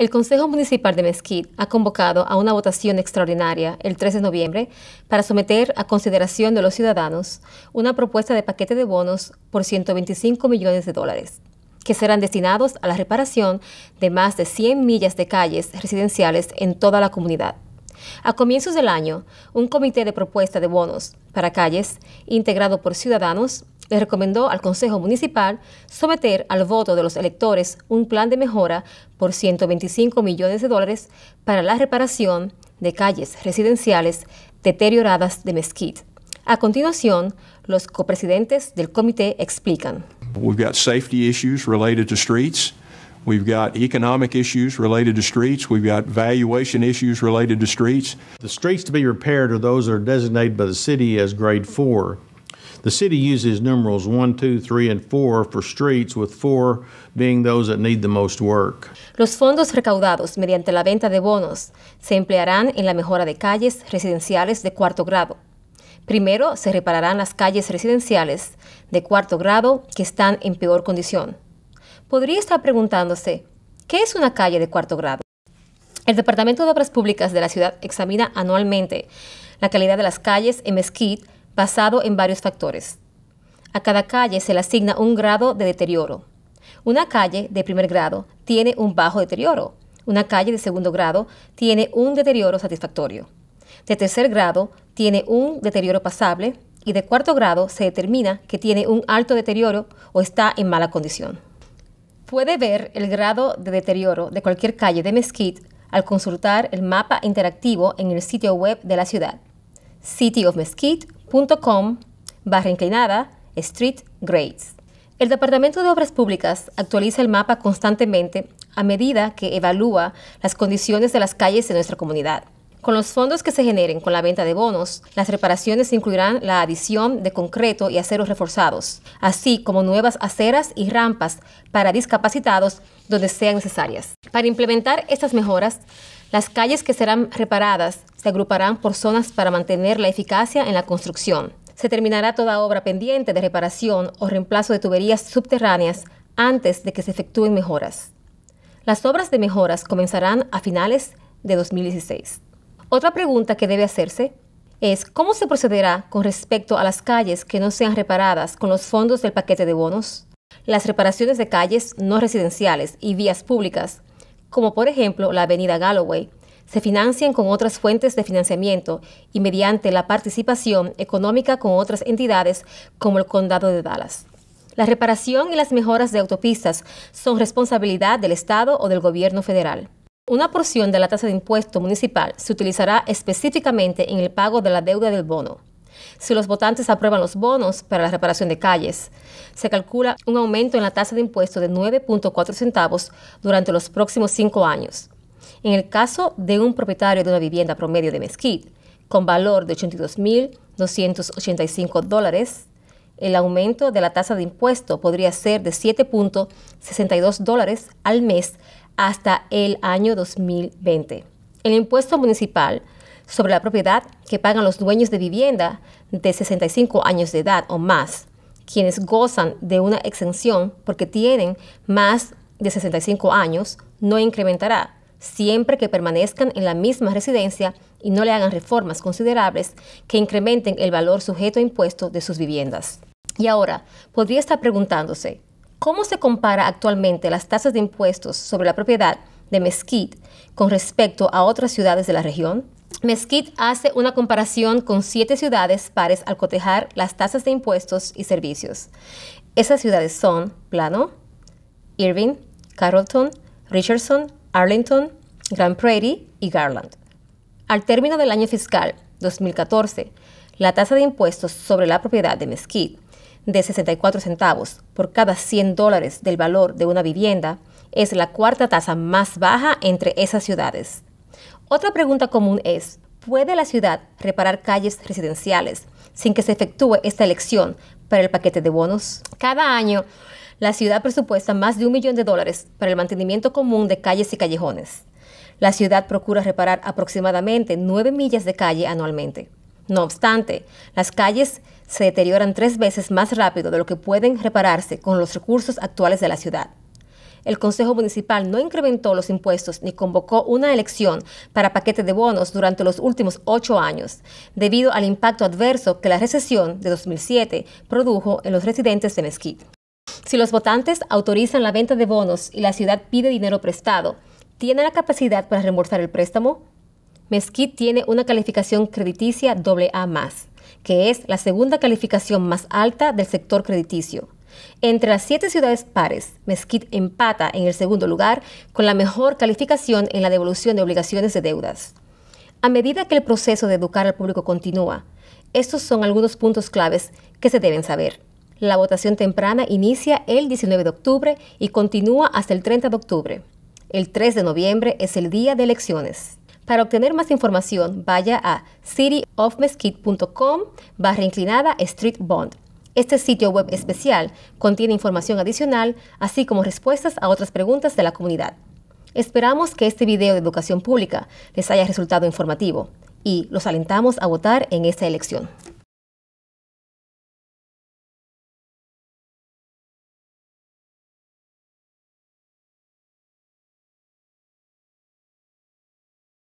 El Consejo Municipal de Mesquite ha convocado a una votación extraordinaria el 3 de noviembre para someter a consideración de los ciudadanos una propuesta de paquete de bonos por 125 millones de dólares, que serán destinados a la reparación de más de 100 millas de calles residenciales en toda la comunidad. A comienzos del año, un comité de propuesta de bonos para calles, integrado por ciudadanos, le recomendó al Consejo Municipal someter al voto de los electores un plan de mejora por 125 millones de dólares para la reparación de calles residenciales deterioradas de Mesquite. A continuación, los copresidentes del comité explican. We've got safety issues related to streets. We've got economic issues related to streets. We've got valuation issues related to streets. The streets to be repaired are those that are designated by the city as grade four. The city uses numerals 1, 2, 3, and 4 for streets, with 4 being those that need the most work. Los fondos recaudados mediante la venta de bonos se emplearán en la mejora de calles residenciales de cuarto grado. Primero se repararán las calles residenciales de cuarto grado que están en peor condición. Podría estar preguntándose, ¿qué es una calle de cuarto grado? El Departamento de Obras Públicas de la ciudad examina anualmente la calidad de las calles en Mesquite basado en varios factores. A cada calle se le asigna un grado de deterioro. Una calle de primer grado tiene un bajo deterioro. Una calle de segundo grado tiene un deterioro satisfactorio. De tercer grado tiene un deterioro pasable y de cuarto grado se determina que tiene un alto deterioro o está en mala condición. Puede ver el grado de deterioro de cualquier calle de Mesquite al consultar el mapa interactivo en el sitio web de la ciudad, cityofmesquite.com. .com barra inclinada Street Grades. El Departamento de Obras Públicas actualiza el mapa constantemente a medida que evalúa las condiciones de las calles de nuestra comunidad. Con los fondos que se generen con la venta de bonos, las reparaciones incluirán la adición de concreto y aceros reforzados, así como nuevas aceras y rampas para discapacitados donde sean necesarias. Para implementar estas mejoras, las calles que serán reparadas se agruparán por zonas para mantener la eficacia en la construcción. Se terminará toda obra pendiente de reparación o reemplazo de tuberías subterráneas antes de que se efectúen mejoras. Las obras de mejoras comenzarán a finales de 2016. Otra pregunta que debe hacerse es cómo se procederá con respecto a las calles que no sean reparadas con los fondos del paquete de bonos. Las reparaciones de calles no residenciales y vías públicas como por ejemplo la Avenida Galloway, se financian con otras fuentes de financiamiento y mediante la participación económica con otras entidades como el Condado de Dallas. La reparación y las mejoras de autopistas son responsabilidad del Estado o del Gobierno federal. Una porción de la tasa de impuesto municipal se utilizará específicamente en el pago de la deuda del bono si los votantes aprueban los bonos para la reparación de calles. Se calcula un aumento en la tasa de impuesto de 9.4 centavos durante los próximos cinco años. En el caso de un propietario de una vivienda promedio de Mesquite, con valor de 82.285 dólares, el aumento de la tasa de impuesto podría ser de 7.62 dólares al mes hasta el año 2020. El impuesto municipal sobre la propiedad que pagan los dueños de vivienda de 65 años de edad o más, quienes gozan de una exención porque tienen más de 65 años, no incrementará siempre que permanezcan en la misma residencia y no le hagan reformas considerables que incrementen el valor sujeto a impuesto de sus viviendas. Y ahora, podría estar preguntándose, ¿cómo se compara actualmente las tasas de impuestos sobre la propiedad de Mesquite con respecto a otras ciudades de la región? Mesquite hace una comparación con siete ciudades pares al cotejar las tasas de impuestos y servicios. Esas ciudades son Plano, Irving, Carrollton, Richardson, Arlington, Grand Prairie y Garland. Al término del año fiscal 2014, la tasa de impuestos sobre la propiedad de Mesquite de 64 centavos por cada 100 dólares del valor de una vivienda es la cuarta tasa más baja entre esas ciudades. Otra pregunta común es, ¿puede la ciudad reparar calles residenciales sin que se efectúe esta elección para el paquete de bonos? Cada año, la ciudad presupuesta más de un millón de dólares para el mantenimiento común de calles y callejones. La ciudad procura reparar aproximadamente nueve millas de calle anualmente. No obstante, las calles se deterioran tres veces más rápido de lo que pueden repararse con los recursos actuales de la ciudad el Consejo Municipal no incrementó los impuestos ni convocó una elección para paquete de bonos durante los últimos ocho años, debido al impacto adverso que la recesión de 2007 produjo en los residentes de Mesquite. Si los votantes autorizan la venta de bonos y la ciudad pide dinero prestado, ¿tiene la capacidad para reembolsar el préstamo? Mesquite tiene una calificación crediticia AA+, que es la segunda calificación más alta del sector crediticio. Entre las siete ciudades pares, Mesquite empata en el segundo lugar con la mejor calificación en la devolución de obligaciones de deudas. A medida que el proceso de educar al público continúa, estos son algunos puntos claves que se deben saber. La votación temprana inicia el 19 de octubre y continúa hasta el 30 de octubre. El 3 de noviembre es el día de elecciones. Para obtener más información, vaya a cityofmesquite.com barra inclinada Street Bond este sitio web especial contiene información adicional, así como respuestas a otras preguntas de la comunidad. Esperamos que este video de educación pública les haya resultado informativo y los alentamos a votar en esta elección.